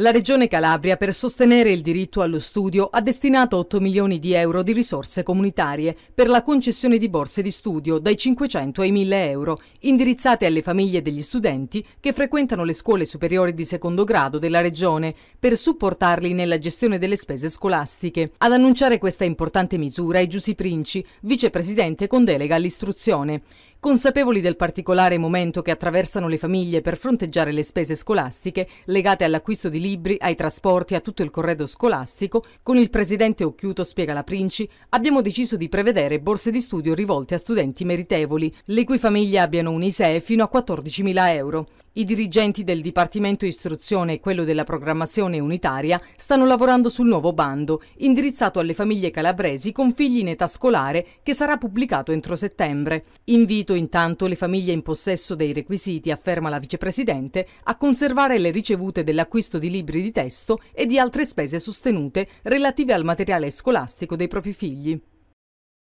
La Regione Calabria, per sostenere il diritto allo studio, ha destinato 8 milioni di euro di risorse comunitarie per la concessione di borse di studio dai 500 ai 1000 euro, indirizzate alle famiglie degli studenti che frequentano le scuole superiori di secondo grado della Regione, per supportarli nella gestione delle spese scolastiche. Ad annunciare questa importante misura è Giussi Princi, vicepresidente con delega all'istruzione. Consapevoli del particolare momento che attraversano le famiglie per fronteggiare le spese scolastiche legate all'acquisto di libri, ai trasporti, a tutto il corredo scolastico, con il presidente Occhiuto spiega la Princi, abbiamo deciso di prevedere borse di studio rivolte a studenti meritevoli, le cui famiglie abbiano un ISEE fino a 14.000 euro. I dirigenti del Dipartimento Istruzione e quello della Programmazione Unitaria stanno lavorando sul nuovo bando, indirizzato alle famiglie calabresi con figli in età scolare, che sarà pubblicato entro settembre. Invito intanto le famiglie in possesso dei requisiti, afferma la vicepresidente, a conservare le ricevute dell'acquisto di libri di testo e di altre spese sostenute relative al materiale scolastico dei propri figli.